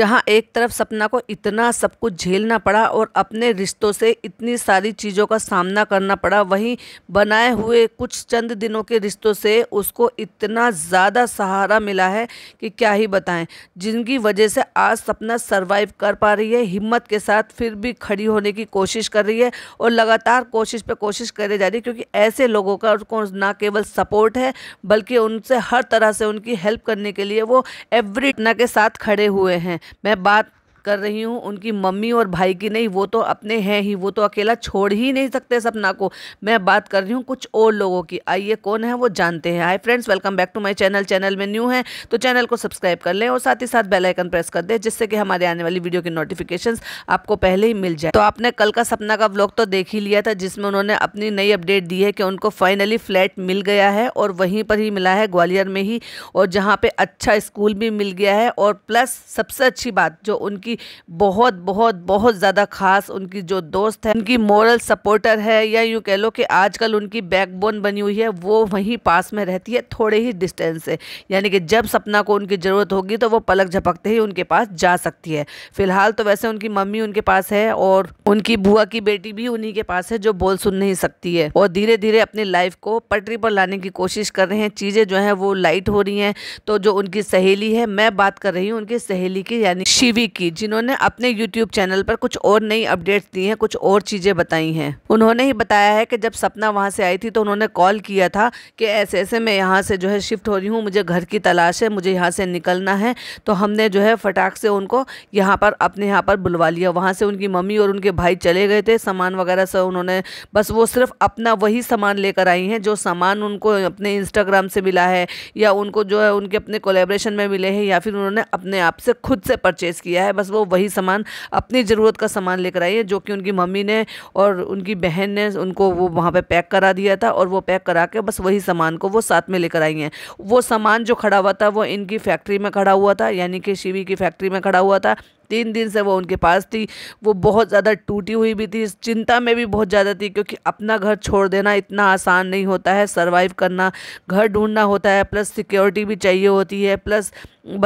जहाँ एक तरफ सपना को इतना सब कुछ झेलना पड़ा और अपने रिश्तों से इतनी सारी चीज़ों का सामना करना पड़ा वहीं बनाए हुए कुछ चंद दिनों के रिश्तों से उसको इतना ज़्यादा सहारा मिला है कि क्या ही बताएं जिनकी वजह से आज सपना सर्वाइव कर पा रही है हिम्मत के साथ फिर भी खड़ी होने की कोशिश कर रही है और लगातार कोशिश पर कोशिश करे जा रही है क्योंकि ऐसे लोगों का उनको ना केवल सपोर्ट है बल्कि उनसे हर तरह से उनकी हेल्प करने के लिए वो एवरी के साथ खड़े हुए हैं मैं बात कर रही हूँ उनकी मम्मी और भाई की नहीं वो तो अपने हैं ही वो तो अकेला छोड़ ही नहीं सकते सपना को मैं बात कर रही हूँ कुछ और लोगों की आइए कौन है वो जानते हैं hi friends welcome back to my channel channel में न्यू है तो चैनल को सब्सक्राइब कर लें और साथ ही साथ बेल आइकन प्रेस कर दें जिससे कि हमारे आने वाली वीडियो की नोटिफिकेशन आपको पहले ही मिल जाए तो आपने कल का सपना का ब्लॉग तो देख ही लिया था जिसमें उन्होंने अपनी नई अपडेट दी है कि उनको फाइनली फ्लैट मिल गया है और वहीं पर ही मिला है ग्वालियर में ही और जहाँ पर अच्छा स्कूल भी मिल गया है और प्लस सबसे अच्छी बात जो उनकी उनकी बहुत बहुत बहुत ज़्यादा खास उनकी जो दोस्त है उनकी मॉरल सपोर्टर है या यूँ कह लो कि आजकल उनकी बैकबोन बनी हुई है वो वहीं पास में रहती है थोड़े ही डिस्टेंस से यानी कि जब सपना को उनकी ज़रूरत होगी तो वो पलक झपकते ही उनके पास जा सकती है फिलहाल तो वैसे उनकी मम्मी उनके पास है और उनकी बुआ की बेटी भी उन्हीं के पास है जो बोल सुन नहीं सकती है और धीरे धीरे अपनी लाइफ को पटरी पर लाने की कोशिश कर रहे हैं चीज़ें जो हैं वो लाइट हो रही हैं तो जो उनकी सहेली है मैं बात कर रही हूँ उनकी सहेली की यानी शिवी की जिन्होंने अपने यूट्यूब चैनल पर कुछ और नई अपडेट्स दी हैं कुछ और चीज़ें बताई हैं उन्होंने ही बताया है कि जब सपना वहाँ से आई थी तो उन्होंने कॉल किया था कि ऐसे ऐसे मैं यहाँ से जो है शिफ्ट हो रही हूँ मुझे घर की तलाश है मुझे यहाँ से निकलना है तो हमने जो है फटाक से उनको यहाँ पर अपने यहाँ पर बुलवा लिया वहाँ से उनकी मम्मी और उनके भाई चले गए थे सामान वगैरह से उन्होंने बस वो सिर्फ अपना वही सामान लेकर आई हैं जो सामान उनको अपने इंस्टाग्राम से मिला है या उनको जो है उनके अपने कोलेब्रेशन में मिले हैं या फिर उन्होंने अपने आप से खुद से परचेज़ किया है बस वो वही सामान अपनी ज़रूरत का सामान लेकर आई है जो कि उनकी मम्मी ने और उनकी बहन ने उनको वो वहाँ पे पैक करा दिया था और वो पैक करा के बस वही सामान को वो साथ में लेकर आई हैं वो सामान जो खड़ा हुआ था वो इनकी फैक्ट्री में खड़ा हुआ था यानी कि शिवी की फैक्ट्री में खड़ा हुआ था तीन दिन से वो उनके पास थी वो बहुत ज़्यादा टूटी हुई भी थी चिंता में भी बहुत ज़्यादा थी क्योंकि अपना घर छोड़ देना इतना आसान नहीं होता है सर्वाइव करना घर ढूंढना होता है प्लस सिक्योरिटी भी चाहिए होती है प्लस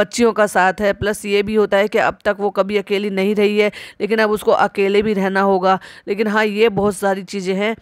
बच्चियों का साथ है प्लस ये भी होता है कि अब तक वो कभी अकेली नहीं रही है लेकिन अब उसको अकेले भी रहना होगा लेकिन हाँ ये बहुत सारी चीज़ें हैं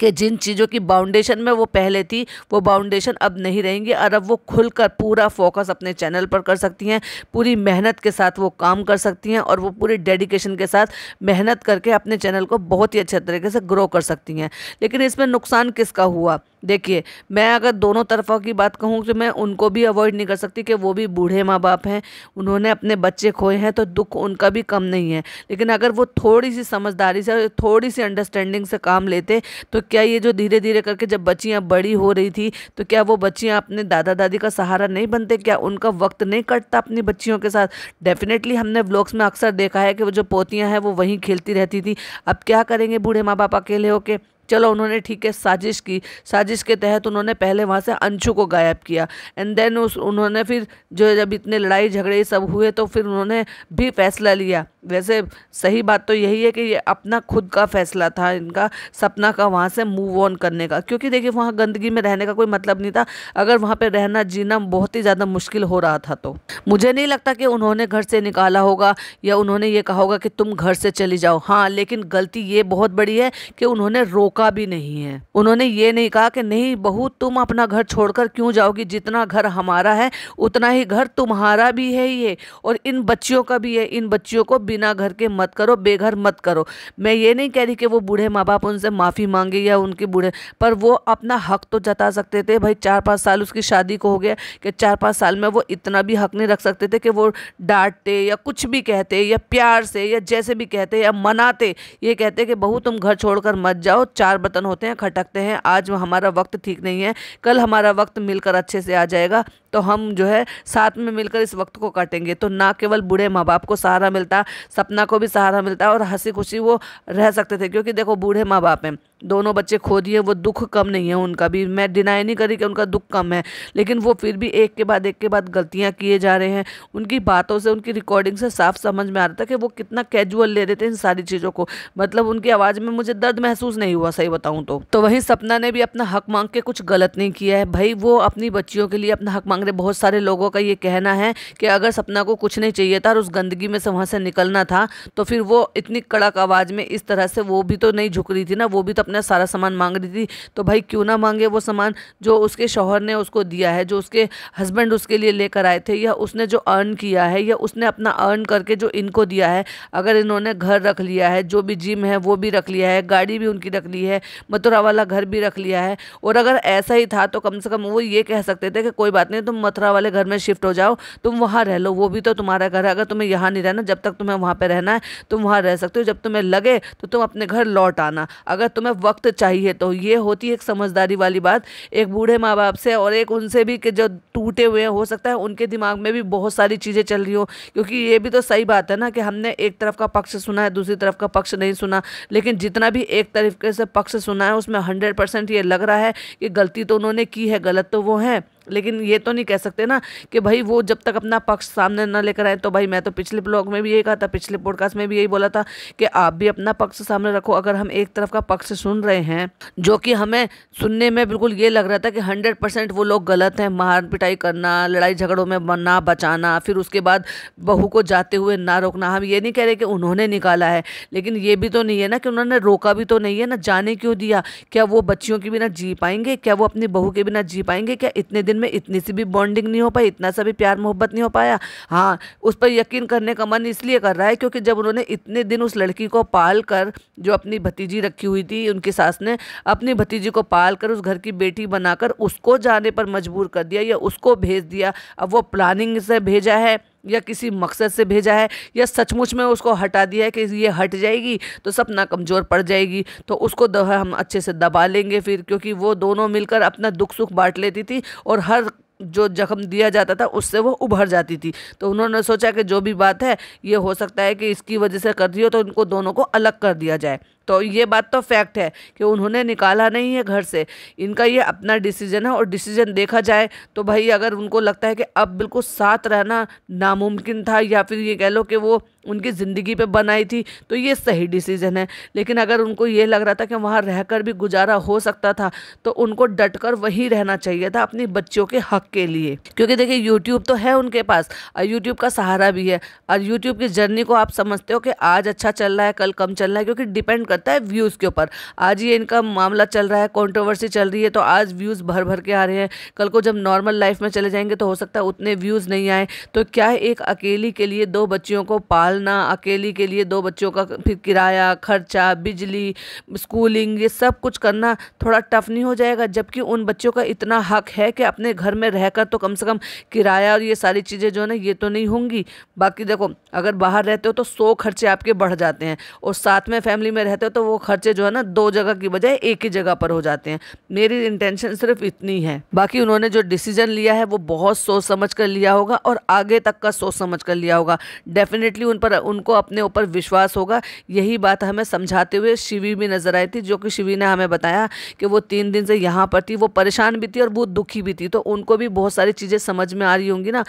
कि जिन चीज़ों की बाउंडेशन में वो पहले थी वो बाउंडेशन अब नहीं रहेंगी और अब वो खुलकर पूरा फोकस अपने चैनल पर कर सकती हैं पूरी मेहनत के साथ वो काम कर सकती हैं और वो पूरी डेडिकेशन के साथ मेहनत करके अपने चैनल को बहुत ही अच्छे तरीके से ग्रो कर सकती हैं लेकिन इसमें नुकसान किसका हुआ देखिए मैं अगर दोनों तरफों की बात कहूँ तो मैं उनको भी अवॉइड नहीं कर सकती कि वो भी बूढ़े माँ बाप हैं उन्होंने अपने बच्चे खोए हैं तो दुख उनका भी कम नहीं है लेकिन अगर वो थोड़ी सी समझदारी से थोड़ी सी अंडरस्टैंडिंग से काम लेते तो तो क्या ये जो धीरे धीरे करके जब बच्चियाँ बड़ी हो रही थी तो क्या वो बच्चियाँ अपने दादा दादी का सहारा नहीं बनते क्या उनका वक्त नहीं कटता अपनी बच्चियों के साथ डेफिनेटली हमने ब्लॉग्स में अक्सर देखा है कि वो जो पोतियाँ हैं वो वहीं खेलती रहती थी अब क्या करेंगे बूढ़े माँ बाप अकेले होके चलो उन्होंने ठीक है साजिश की साजिश के तहत उन्होंने पहले वहाँ से अंशु को गायब किया एंड देन उस उन्होंने फिर जो जब इतने लड़ाई झगड़े सब हुए तो फिर उन्होंने भी फैसला लिया वैसे सही बात तो यही है कि ये अपना खुद का फैसला था इनका सपना का वहाँ से मूव ऑन करने का क्योंकि देखिए वहाँ गंदगी में रहने का कोई मतलब नहीं था अगर वहाँ पर रहना जीना बहुत ही ज़्यादा मुश्किल हो रहा था तो मुझे नहीं लगता कि उन्होंने घर से निकाला होगा या उन्होंने ये कहा होगा कि तुम घर से चली जाओ हाँ लेकिन गलती ये बहुत बड़ी है कि उन्होंने रोक रुका भी नहीं है उन्होंने ये नहीं कहा कि नहीं बहू तुम अपना घर छोड़कर क्यों जाओगी जितना घर हमारा है उतना ही घर तुम्हारा भी है ये और इन बच्चियों का भी है इन बच्चियों को बिना घर के मत करो बेघर मत करो मैं ये नहीं कह रही कि वो बूढ़े माँ बाप उनसे माफ़ी मांगे या उनके बूढ़े पर वो अपना हक तो जता सकते थे भाई चार पाँच साल उसकी शादी को हो गया कि चार पाँच साल में वो इतना भी हक नहीं रख सकते थे कि वो डांटते या कुछ भी कहते या प्यार से या जैसे भी कहते या मनाते ये कहते कि बहू तुम घर छोड़कर मत जाओ चार चार बर्तन होते हैं खटकते हैं आज हमारा वक्त ठीक नहीं है कल हमारा वक्त मिलकर अच्छे से आ जाएगा तो हम जो है साथ में मिलकर इस वक्त को काटेंगे तो ना केवल बूढ़े माँ बाप को सहारा मिलता सपना को भी सहारा मिलता और हंसी खुशी वो रह सकते थे क्योंकि देखो बूढ़े माँ बाप हैं दोनों बच्चे खो दिए वो दुख कम नहीं है उनका भी मैं डिनाई नहीं करी कि उनका दुख कम है लेकिन वो फिर भी एक के बाद एक के बाद गलतियाँ किए जा रहे हैं उनकी बातों से उनकी रिकॉर्डिंग से साफ समझ में आ रहा था कि वो कितना कैजुअल ले रहे थे इन सारी चीज़ों को मतलब उनकी आवाज़ में मुझे दर्द महसूस नहीं हुआ सही बताऊँ तो, तो वहीं सपना ने भी अपना हक मांग के कुछ गलत नहीं किया है भाई वो अपनी बच्चियों के लिए अपना हक मांग मांग रहे बहुत सारे लोगों का ये कहना है कि अगर सपना को कुछ नहीं चाहिए था और उस गंदगी में से वहाँ से निकलना था तो फिर वो इतनी कड़क आवाज़ में इस तरह से वो भी तो नहीं झुक रही थी ना वो भी तो अपना सारा सामान मांग रही थी तो भाई क्यों ना मांगे वो सामान जो उसके शोहर ने उसको दिया है जो उसके हस्बैंड उसके लिए लेकर आए थे या उसने जो अर्न किया है या उसने अपना अर्न करके जो इनको दिया है अगर इन्होंने घर रख लिया है जो भी जिम है वो भी रख लिया है गाड़ी भी उनकी रख ली है मथुरा वाला घर भी रख लिया है और अगर ऐसा ही था तो कम से कम वो ये कह सकते थे कि कोई बात नहीं तुम मथुरा वाले घर में शिफ्ट हो जाओ तुम वहाँ रह लो वो भी तो तुम्हारा घर है अगर तुम्हें यहाँ नहीं रहना जब तक तुम्हें वहाँ पर रहना है तुम वहाँ रह सकते हो जब तुम्हें लगे तो तुम अपने घर लौट आना अगर तुम्हें वक्त चाहिए तो ये होती है एक समझदारी वाली बात एक बूढ़े माँ बाप से और एक उनसे भी कि जो टूटे हुए हैं हो सकता है उनके दिमाग में भी बहुत सारी चीज़ें चल रही हो क्योंकि ये भी तो सही बात है ना कि हमने एक तरफ का पक्ष सुना है दूसरी तरफ का पक्ष नहीं सुना लेकिन जितना भी एक तरीके से पक्ष सुना है उसमें हंड्रेड परसेंट ये लग रहा है कि गलती तो उन्होंने की है गलत तो वो हैं लेकिन ये तो नहीं कह सकते ना कि भाई वो जब तक अपना पक्ष सामने ना लेकर आए तो भाई मैं तो पिछले ब्लॉग में भी यही कहा था पिछले पॉडकास्ट में भी यही बोला था कि आप भी अपना पक्ष सामने रखो अगर हम एक तरफ का पक्ष सुन रहे हैं जो कि हमें सुनने में बिल्कुल ये लग रहा था कि हंड्रेड वो लोग गलत हैं मार पिटाई करना लड़ाई झगड़ों में ना बचाना फिर उसके बाद बहू को जाते हुए ना रोकना हम ये नहीं कह रहे कि उन्होंने निकाला है लेकिन ये भी तो नहीं है ना कि उन्होंने रोका भी तो नहीं है ना जाने क्यों दिया क्या वो बच्चियों के बिना जी पाएंगे क्या वो अपनी बहू के बिना जी पाएंगे क्या इतने दिन में इतनी सी भी बॉन्डिंग नहीं हो पाई इतना सा भी प्यार मोहब्बत नहीं हो पाया हाँ उस पर यकीन करने का मन इसलिए कर रहा है क्योंकि जब उन्होंने इतने दिन उस लड़की को पाल कर जो अपनी भतीजी रखी हुई थी उनकी सास ने अपनी भतीजी को पाल कर उस घर की बेटी बनाकर उसको जाने पर मजबूर कर दिया या उसको भेज दिया अब वो प्लानिंग से भेजा है या किसी मकसद से भेजा है या सचमुच में उसको हटा दिया है कि ये हट जाएगी तो सपना कमज़ोर पड़ जाएगी तो उसको हम अच्छे से दबा लेंगे फिर क्योंकि वो दोनों मिलकर अपना दुख सुख बांट लेती थी और हर जो जख्म दिया जाता था उससे वो उभर जाती थी तो उन्होंने सोचा कि जो भी बात है ये हो सकता है कि इसकी वजह से कर रही हो तो उनको दोनों को अलग कर दिया जाए तो ये बात तो फैक्ट है कि उन्होंने निकाला नहीं है घर से इनका ये अपना डिसीजन है और डिसीजन देखा जाए तो भाई अगर उनको लगता है कि अब बिल्कुल साथ रहना नामुमकिन था या फिर ये कह लो कि वो उनकी ज़िंदगी पे बनाई थी तो ये सही डिसीज़न है लेकिन अगर उनको ये लग रहा था कि वहाँ रहकर भी गुजारा हो सकता था तो उनको डट कर वहीं रहना चाहिए था अपनी बच्चों के हक के लिए क्योंकि देखिए यूट्यूब तो है उनके पास और यूट्यूब का सहारा भी है और यूट्यूब की जर्नी को आप समझते हो कि आज अच्छा चल रहा है कल कम चल रहा है क्योंकि डिपेंड करता है व्यूज़ के ऊपर आज ये इनका मामला चल रहा है कॉन्ट्रोवर्सी चल रही है तो आज व्यूज़ भर भर के आ रहे हैं कल को जब नॉर्मल लाइफ में चले जाएंगे तो हो सकता है उतने व्यूज़ नहीं आए तो क्या एक अकेली के लिए दो बच्चियों को पाल संभालना अकेली के लिए दो बच्चों का फिर किराया खर्चा बिजली स्कूलिंग ये सब कुछ करना थोड़ा टफ नहीं हो जाएगा जबकि उन बच्चों का इतना हक है कि अपने घर में रहकर तो कम से कम किराया और ये सारी चीज़ें जो है ना ये तो नहीं होंगी बाकी देखो अगर बाहर रहते हो तो सौ खर्चे आपके बढ़ जाते हैं और साथ में फैमिली में रहते हो तो वो खर्चे जो है ना दो जगह की बजाय एक ही जगह पर हो जाते हैं मेरी इंटेंशन सिर्फ इतनी है बाकी उन्होंने जो डिसीजन लिया है वो बहुत सोच समझ कर लिया होगा और आगे तक का सोच समझ कर लिया होगा डेफिनेटली उन उन पर उनको अपने ऊपर विश्वास होगा यही बात हमें समझाते हुए शिवी भी नज़र आई थी जो कि शिवी ने हमें बताया कि वो तीन दिन से यहाँ पर थी वो परेशान भी थी और बहुत दुखी भी थी तो उनको भी बहुत सारी चीज़ें समझ में आ रही होंगी ना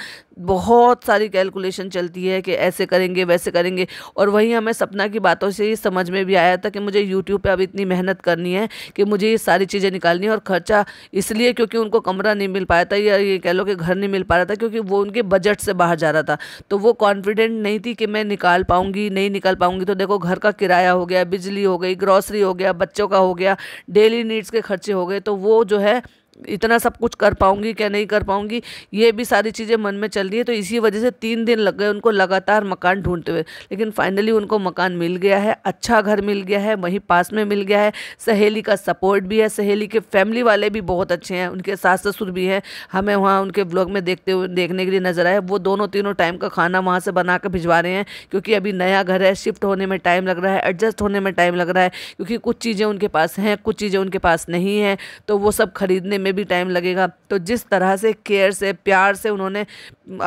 बहुत सारी कैलकुलेशन चलती है कि ऐसे करेंगे वैसे करेंगे और वहीं हमें सपना की बातों से ये समझ में भी आया था कि मुझे यूट्यूब पर अब इतनी मेहनत करनी है कि मुझे ये सारी चीज़ें निकालनी है और ख़र्चा इसलिए क्योंकि उनको कमरा नहीं मिल पाया था या ये कह लो कि घर नहीं मिल पा रहा था क्योंकि वो उनके बजट से बाहर जा रहा था तो वो कॉन्फिडेंट नहीं थी कि मैं मैं निकाल पाऊंगी नहीं निकाल पाऊंगी तो देखो घर का किराया हो गया बिजली हो गई ग्रॉसरी हो गया बच्चों का हो गया डेली नीड्स के खर्चे हो गए तो वो जो है इतना सब कुछ कर पाऊंगी क्या नहीं कर पाऊँगी ये भी सारी चीज़ें मन में चल रही है तो इसी वजह से तीन दिन लग गए उनको लगातार मकान ढूंढते हुए लेकिन फाइनली उनको मकान मिल गया है अच्छा घर मिल गया है वहीं पास में मिल गया है सहेली का सपोर्ट भी है सहेली के फैमिली वाले भी बहुत अच्छे हैं उनके सास ससुर भी हैं हमें वहाँ उनके ब्लॉग में देखते हुए देखने के लिए नज़र आए वो दोनों तीनों टाइम का खाना वहाँ से बना कर भिजवा रहे हैं क्योंकि अभी नया घर है शिफ्ट होने में टाइम लग रहा है एडजस्ट होने में टाइम लग रहा है क्योंकि कुछ चीज़ें उनके पास हैं कुछ चीज़ें उनके पास नहीं हैं तो वो सब खरीदने में में भी टाइम लगेगा तो जिस तरह से केयर से प्यार से उन्होंने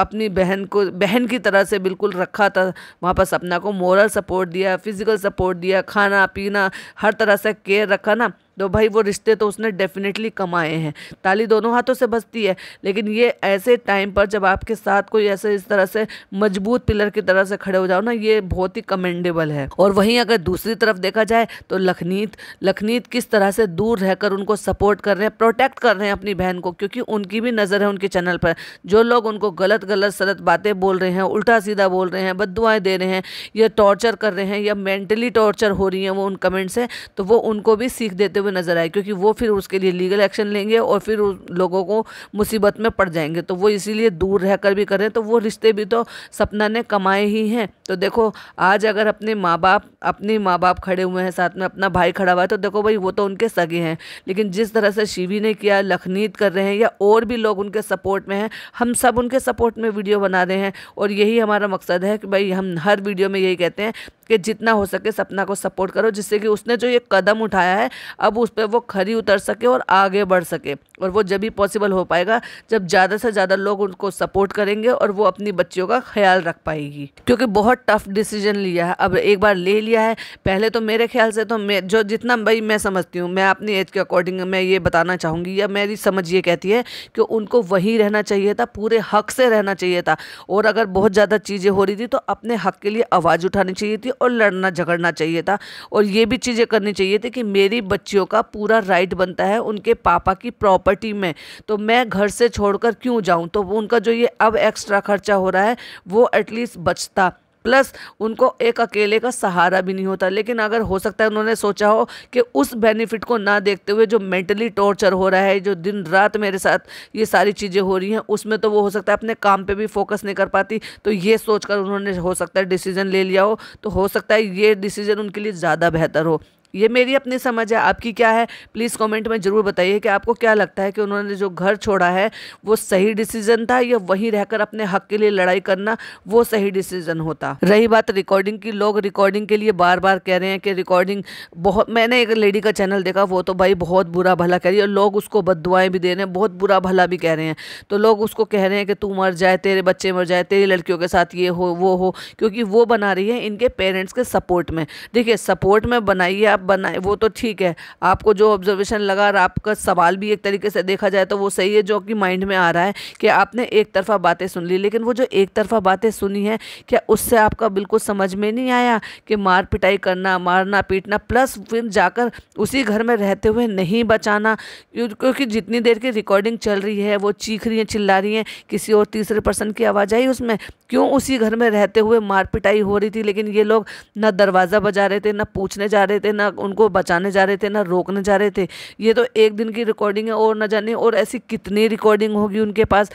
अपनी बहन को बहन की तरह से बिल्कुल रखा था वहाँ पर सपना को मॉरल सपोर्ट दिया फिज़िकल सपोर्ट दिया खाना पीना हर तरह से केयर रखा ना तो भाई वो रिश्ते तो उसने डेफिनेटली कमाए हैं ताली दोनों हाथों से बजती है लेकिन ये ऐसे टाइम पर जब आपके साथ कोई ऐसे इस तरह से मजबूत पिलर की तरह से खड़े हो जाओ ना ये बहुत ही कमेंडेबल है और वहीं अगर दूसरी तरफ देखा जाए तो लखनीत लखनीत किस तरह से दूर रहकर उनको सपोर्ट कर रहे हैं प्रोटेक्ट कर रहे हैं अपनी बहन को क्योंकि उनकी भी नज़र है उनके चैनल पर जो लोग उनको गलत गलत सलत बातें बोल रहे हैं उल्टा सीधा बोल रहे हैं बदुआएँ दे रहे हैं या टॉर्चर कर रहे हैं या मेंटली टॉर्चर हो रही हैं वो उन कमेंट्स से तो वो उनको भी सीख देते हुए नज़र आए क्योंकि वो फिर उसके लिए लीगल एक्शन लेंगे और फिर लोगों को मुसीबत में पड़ जाएंगे तो वो इसीलिए दूर रहकर भी करें तो वो रिश्ते भी तो सपना ने कमाए ही हैं तो देखो आज अगर अपने माँ बाप अपने माँ बाप खड़े हुए हैं साथ में अपना भाई खड़ा हुआ है तो देखो भाई वो तो उनके सगे हैं लेकिन जिस तरह से शिवी ने किया लखनीत कर रहे हैं या और भी लोग उनके सपोर्ट में हैं हम सब उनके सपोर्ट में वीडियो बना रहे हैं और यही हमारा मकसद है कि भाई हम हर वीडियो में यही कहते हैं कि जितना हो सके सपना को सपोर्ट करो जिससे कि उसने जो ये कदम उठाया है अब उस पर वो खरी उतर सके और आगे बढ़ सके और वो जब भी पॉसिबल हो पाएगा जब ज़्यादा से ज़्यादा लोग उनको सपोर्ट करेंगे और वो अपनी बच्चियों का ख्याल रख पाएगी क्योंकि बहुत टफ डिसीजन लिया है अब एक बार ले लिया है पहले तो मेरे ख्याल से तो मैं जो जितना भाई मैं समझती हूँ मैं अपनी एज के अकॉर्डिंग मैं ये बताना चाहूँगी या मेरी समझ ये कहती है कि उनको वहीं रहना चाहिए था पूरे हक से रहना चाहिए था और अगर बहुत ज़्यादा चीज़ें हो रही थी तो अपने हक के लिए आवाज़ उठानी चाहिए थी और लड़ना झगड़ना चाहिए था और ये भी चीज़ें करनी चाहिए थी कि मेरी बच्चियों का पूरा राइट बनता है उनके पापा की प्रॉपर्टी में तो मैं घर से छोड़कर क्यों जाऊँ तो उनका जो ये अब एक्स्ट्रा खर्चा हो रहा है वो एटलीस्ट बचता प्लस उनको एक अकेले का सहारा भी नहीं होता लेकिन अगर हो सकता है उन्होंने सोचा हो कि उस बेनिफिट को ना देखते हुए जो मेंटली टॉर्चर हो रहा है जो दिन रात मेरे साथ ये सारी चीज़ें हो रही हैं उसमें तो वो हो सकता है अपने काम पे भी फोकस नहीं कर पाती तो ये सोचकर उन्होंने हो सकता है डिसीजन ले लिया हो तो हो सकता है ये डिसीजन उनके लिए ज़्यादा बेहतर हो ये मेरी अपनी समझ है आपकी क्या है प्लीज़ कमेंट में ज़रूर बताइए कि आपको क्या लगता है कि उन्होंने जो घर छोड़ा है वो सही डिसीजन था या वहीं रहकर अपने हक के लिए लड़ाई करना वो सही डिसीजन होता रही बात रिकॉर्डिंग की लोग रिकॉर्डिंग के लिए बार बार कह रहे हैं कि रिकॉर्डिंग बहुत मैंने एक लेडी का चैनल देखा वो तो भाई बहुत बुरा भला कह रही है और लोग उसको बद भी दे रहे हैं बहुत बुरा भला भी कह रहे हैं तो लोग उसको कह रहे हैं कि तू मर जाए तेरे बच्चे मर जाए तेरी लड़कियों के साथ ये हो वो हो क्योंकि वो बना रही है इनके पेरेंट्स के सपोर्ट में देखिए सपोर्ट में बनाइए आप बनाए वो तो ठीक है आपको जो ऑब्जर्वेशन लगा और आपका सवाल भी एक तरीके से देखा जाए तो वो सही है जो कि माइंड में आ रहा है कि आपने एक तरफा बातें सुन ली लेकिन वो जो एक तरफा बातें सुनी है क्या उससे आपका बिल्कुल समझ में नहीं आया कि मार पिटाई करना मारना पीटना प्लस फिर जाकर उसी घर में रहते हुए नहीं बचाना क्योंकि जितनी देर की रिकॉर्डिंग चल रही है वो चीख रही हैं चिल्ला रही हैं किसी और तीसरे पर्सन की आवाज़ आई उसमें क्यों उसी घर में रहते हुए मार पिटाई हो रही थी लेकिन ये लोग ना दरवाज़ा बजा रहे थे ना पूछने जा रहे थे ना उनको बचाने जा रहे थे ना रोकने जा रहे थे ये तो एक दिन की रिकॉर्डिंग है और ना जाने और ऐसी कितनी रिकॉर्डिंग होगी उनके पास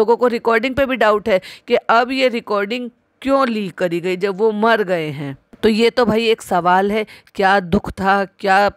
लोगों को रिकॉर्डिंग पे भी डाउट है कि अब ये रिकॉर्डिंग क्यों लीक करी गई जब वो मर गए हैं तो ये तो भाई एक सवाल है क्या दुख था क्या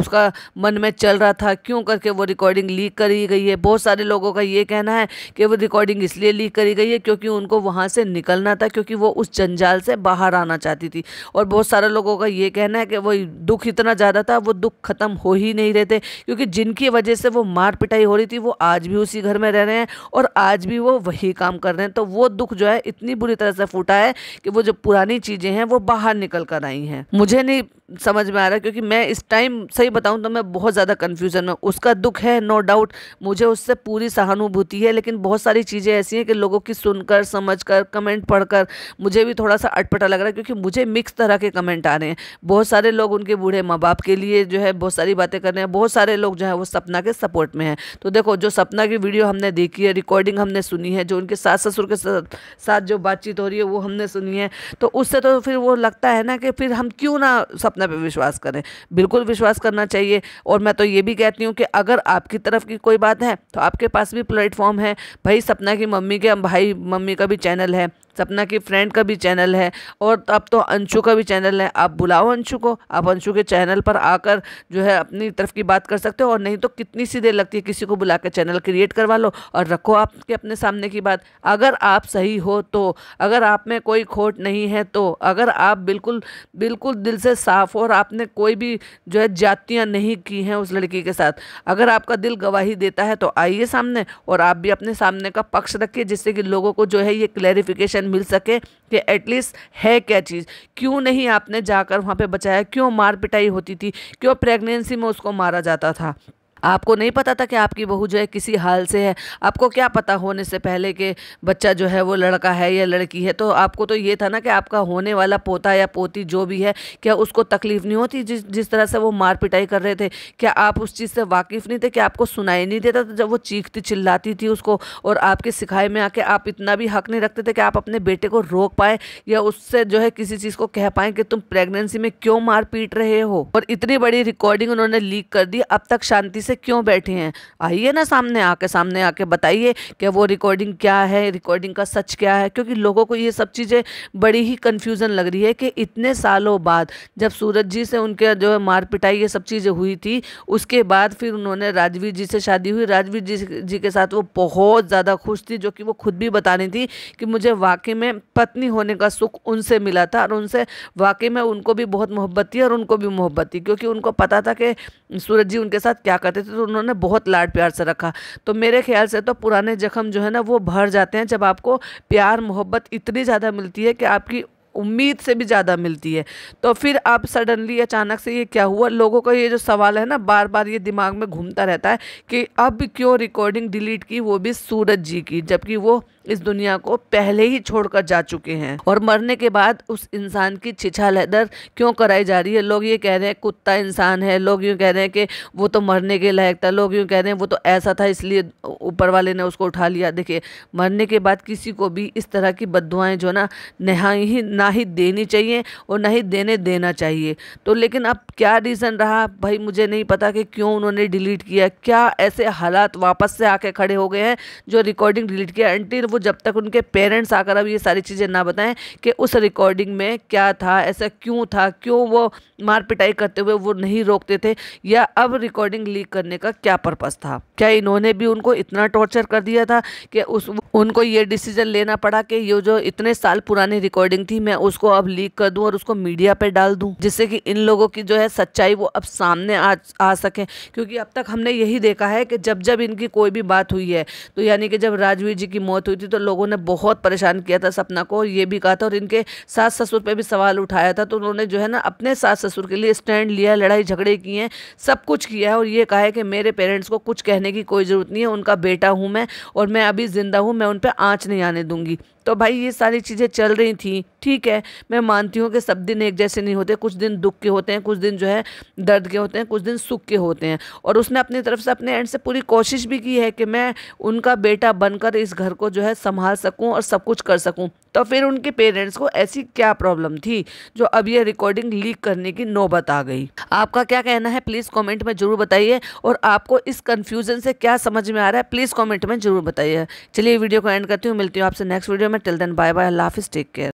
उसका मन में चल रहा था क्यों करके वो रिकॉर्डिंग लीक करी गई है बहुत सारे लोगों का ये कहना है कि वो रिकॉर्डिंग इसलिए लीक करी गई है क्योंकि उनको वहाँ से निकलना था क्योंकि वो उस जंजाल से बाहर आना चाहती थी और बहुत सारे लोगों का ये कहना है कि वो दुख इतना ज़्यादा था वो दुख ख़त्म हो ही नहीं रहते क्योंकि जिनकी वजह से वो मार पिटाई हो रही थी वो आज भी उसी घर में रह रहे हैं और आज भी वो वही काम कर रहे हैं तो वो दुख जो है इतनी बुरी तरह से फूटा है कि वो जो पुरानी चीज़ें हैं वो बाहर निकल कर आई हैं मुझे नहीं समझ में आ रहा है क्योंकि मैं इस टाइम सही बताऊँ तो मैं बहुत ज़्यादा कन्फ्यूज़न में उसका दुख है नो डाउट मुझे उससे पूरी सहानुभूति है लेकिन बहुत सारी चीज़ें ऐसी हैं कि लोगों की सुनकर समझकर कमेंट पढ़कर मुझे भी थोड़ा सा अटपटा लग रहा है क्योंकि मुझे मिक्स तरह के कमेंट आ रहे हैं बहुत सारे लोग उनके बूढ़े माँ बाप के लिए जो है बहुत सारी बातें कर रहे हैं बहुत सारे लोग जो है वो सपना के सपोर्ट में हैं तो देखो जो सपना की वीडियो हमने देखी है रिकॉर्डिंग हमने सुनी है जो उनके सास ससुर के साथ जो बातचीत हो रही है वो हमने सुनी है तो उससे तो फिर वो लगता है ना कि फिर हम क्यों ना सपना कितना पे विश्वास करें बिल्कुल विश्वास करना चाहिए और मैं तो ये भी कहती हूँ कि अगर आपकी तरफ की कोई बात है तो आपके पास भी प्लेटफॉर्म है भाई सपना की मम्मी के भाई मम्मी का भी चैनल है सपना की फ्रेंड का भी चैनल है और अब तो अंशु का भी चैनल है आप बुलाओ अंशु को आप अंशु के चैनल पर आकर जो है अपनी तरफ की बात कर सकते हो और नहीं तो कितनी सी देर लगती है किसी को बुला कर चैनल क्रिएट करवा लो और रखो आपके अपने सामने की बात अगर आप सही हो तो अगर आप में कोई खोट नहीं है तो अगर आप बिल्कुल बिल्कुल दिल से साफ़ हो और आपने कोई भी जो है जातियाँ नहीं की हैं उस लड़की के साथ अगर आपका दिल गवाही देता है तो आइए सामने और आप भी अपने सामने का पक्ष रखिए जिससे कि लोगों को जो है ये क्लैरिफिकेशन रियलाइजेशन मिल सके कि एटलीस्ट है क्या चीज़ क्यों नहीं आपने जाकर वहाँ पे बचाया क्यों मार पिटाई होती थी क्यों प्रेगनेंसी में उसको मारा जाता था आपको नहीं पता था कि आपकी बहू जो है किसी हाल से है आपको क्या पता होने से पहले कि बच्चा जो है वो लड़का है या लड़की है तो आपको तो ये था ना कि आपका होने वाला पोता या पोती जो भी है क्या उसको तकलीफ़ नहीं होती जिस जिस तरह से वो मार पिटाई कर रहे थे क्या आप उस चीज़ से वाकिफ़ नहीं थे कि आपको सुनाई नहीं देता था जब वो चीखती चिल्लाती थी उसको और आपके सिखाए में आके आप इतना भी हक नहीं रखते थे कि आप अपने बेटे को रोक पाएँ या उससे जो है किसी चीज़ को कह पाएँ कि तुम प्रेगनेंसी में क्यों मार पीट रहे हो और इतनी बड़ी रिकॉर्डिंग उन्होंने लीक कर दी अब तक शांति से ऐसे क्यों बैठे हैं आइए ना सामने आके सामने आके बताइए कि वो रिकॉर्डिंग क्या है रिकॉर्डिंग का सच क्या है क्योंकि लोगों को ये सब चीज़ें बड़ी ही कन्फ्यूज़न लग रही है कि इतने सालों बाद जब सूरज जी से उनके जो है मार पिटाई ये सब चीज़ें हुई थी उसके बाद फिर उन्होंने राजवीर जी से शादी हुई राजवीर जी जी के साथ वो बहुत ज़्यादा खुश थी जो कि वो खुद भी बता रही थी कि मुझे वाकई में पत्नी होने का सुख उनसे मिला था और उनसे वाकई में उनको भी बहुत मोहब्बत थी और उनको भी मोहब्बत थी क्योंकि उनको पता था कि सूरज जी उनके साथ क्या करते थे तो उन्होंने बहुत लाड प्यार से रखा तो मेरे ख्याल से तो पुराने ज़ख्म जो है ना वो भर जाते हैं जब आपको प्यार मोहब्बत इतनी ज़्यादा मिलती है कि आपकी उम्मीद से भी ज़्यादा मिलती है तो फिर आप सडनली अचानक से ये क्या हुआ लोगों का ये जो सवाल है ना बार बार ये दिमाग में घूमता रहता है कि अब क्यों रिकॉर्डिंग डिलीट की वो भी सूरज जी की जबकि वो इस दुनिया को पहले ही छोड़कर जा चुके हैं और मरने के बाद उस इंसान की छिछा लहदर क्यों कराई जा रही है लोग ये कह रहे हैं कुत्ता इंसान है लोग यूँ कह रहे हैं कि वो तो मरने के लायक था लोग यूँ कह रहे हैं वो तो ऐसा था इसलिए ऊपर वाले ने उसको उठा लिया देखिए मरने के बाद किसी को भी इस तरह की बदुआएँ जो ना नहाई ही ना ना ही देनी चाहिए और ना ही देने देना चाहिए तो लेकिन अब क्या रीज़न रहा भाई मुझे नहीं पता कि क्यों उन्होंने डिलीट किया क्या ऐसे हालात वापस से आके खड़े हो गए हैं जो रिकॉर्डिंग डिलीट किया एंटी वो जब तक उनके पेरेंट्स आकर अब ये सारी चीज़ें ना बताएं कि उस रिकॉर्डिंग में क्या था ऐसा क्यों था क्यों वो मार पिटाई करते हुए वो नहीं रोकते थे या अब रिकॉर्डिंग लीक करने का क्या पर्पज़ था क्या इन्होंने भी उनको इतना टॉर्चर कर दिया था कि उस उनको ये डिसीज़न लेना पड़ा कि ये जो इतने साल पुरानी रिकॉर्डिंग थी मैं मैं उसको अब लीक कर दूं और उसको मीडिया पर डाल दूं जिससे कि इन लोगों की जो है सच्चाई वो अब सामने आ, आ सके क्योंकि अब तक हमने यही देखा है कि जब जब इनकी कोई भी बात हुई है तो यानी कि जब राजवीर जी की मौत हुई थी तो लोगों ने बहुत परेशान किया था सपना को ये भी कहा था और इनके सास ससुर पर भी सवाल उठाया था तो उन्होंने जो है ना अपने सास ससुर के लिए स्टैंड लिया लड़ाई झगड़े किए हैं सब कुछ किया है और ये कहा है कि मेरे पेरेंट्स को कुछ कहने की कोई ज़रूरत नहीं है उनका बेटा हूँ मैं और मैं अभी ज़िंदा हूँ मैं उन पर आँच नहीं आने दूँगी तो भाई ये सारी चीज़ें चल रही थी ठीक ठीक है मैं मानती हूँ कि सब दिन एक जैसे नहीं होते कुछ दिन दुख के होते हैं कुछ दिन जो है दर्द के होते हैं कुछ दिन सुख के होते हैं और उसने अपनी तरफ से अपने एंड से पूरी कोशिश भी की है कि मैं उनका बेटा बनकर इस घर को जो है संभाल सकूँ और सब कुछ कर सकूँ तो फिर उनके पेरेंट्स को ऐसी क्या प्रॉब्लम थी जो अब यह रिकॉर्डिंग लीक करने की नौबत आ गई आपका क्या कहना है प्लीज़ कमेंट में ज़रूर बताइए और आपको इस कंफ्यूजन से क्या समझ में आ रहा है प्लीज़ कमेंट में ज़रूर बताइए चलिए वीडियो को एंड करती हूँ मिलती हूँ आपसे नेक्स्ट वीडियो में टिल देन बाय बाय अल्लाह हाफिज़ टेक केयर